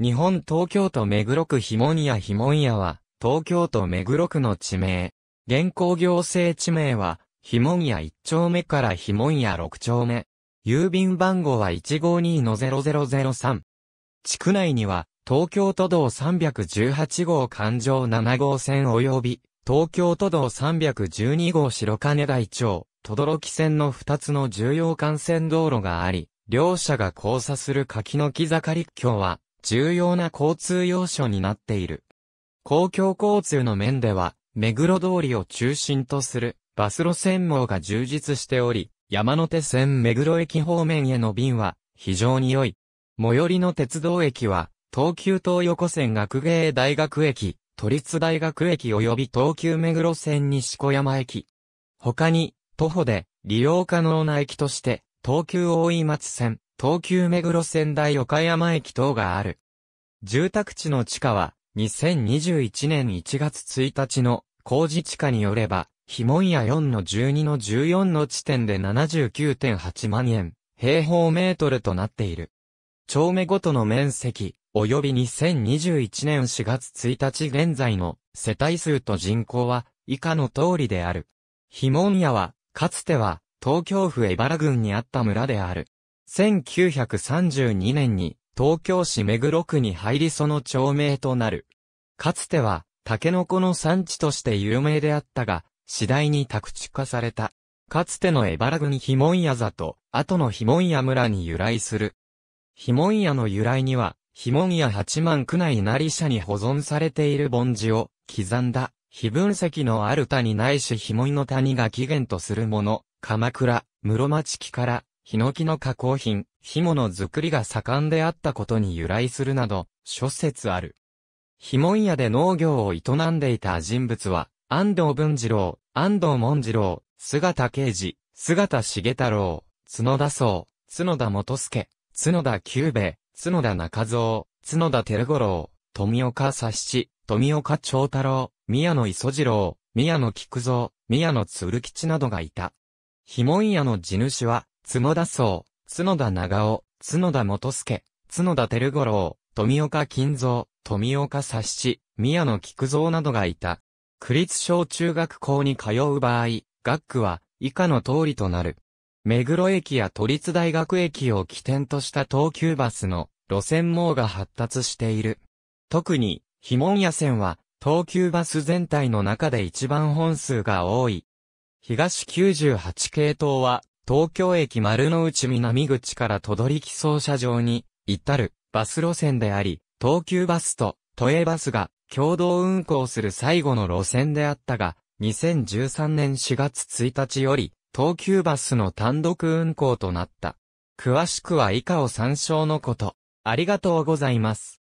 日本東京都目黒区ひもんやひもんやは、東京都目黒区の地名。現行行政地名は、ひもんや1丁目からひもんや6丁目。郵便番号は152-0003。地区内には、東京都道318号環状7号線及び、東京都道312号白金台町、とどろき線の2つの重要幹線道路があり、両者が交差する柿の木坂陸橋は、重要な交通要所になっている。公共交通の面では、目黒通りを中心とするバス路線網が充実しており、山手線目黒駅方面への便は非常に良い。最寄りの鉄道駅は、東急東横線学芸大学駅、都立大学駅及び東急目黒線西小山駅。他に、徒歩で利用可能な駅として、東急大井町線、東急目黒仙台岡山駅等がある。住宅地の地価は、2021年1月1日の工事地価によれば、もん屋4の12の14の地点で79.8万円、平方メートルとなっている。町目ごとの面積、及び2021年4月1日現在の世帯数と人口は以下の通りである。もん屋は、かつては東京府江原郡にあった村である。1932年に東京市目黒区に入りその町名となる。かつては、タケノコの産地として有名であったが、次第に宅地化された。かつてのエバラ郡ヒモンヤ座と、後のヒモンヤ村に由来する。ヒモンヤの由来には、ヒモンヤ八万区内なり社に保存されている盆地を刻んだ、非分石のある谷ないしヒモンの谷が起源とするもの、鎌倉、室町期からヒノキの加工品、紐の作りが盛んであったことに由来するなど、諸説ある。ヒモン屋で農業を営んでいた人物は、安藤文次郎、安藤文次郎、菅啓慶治、田重太郎、角田荘、角田元助、角田久兵衛、角田中蔵、角田照五郎、富岡佐七、富岡長太郎、宮野磯次郎、宮野菊蔵、宮野鶴吉などがいた。ヒモン屋の地主は、角田荘、角田長尾、角田元助、角田照五郎、富岡金蔵、富岡佐七、宮野菊蔵などがいた。区立小中学校に通う場合、学区は以下の通りとなる。目黒駅や都立大学駅を起点とした東急バスの路線網が発達している。特に、非門野線は東急バス全体の中で一番本数が多い。東98系統は東京駅丸の内南口から都取木走車場に、至る、バス路線であり、東急バスと、都営バスが、共同運行する最後の路線であったが、2013年4月1日より、東急バスの単独運行となった。詳しくは以下を参照のこと。ありがとうございます。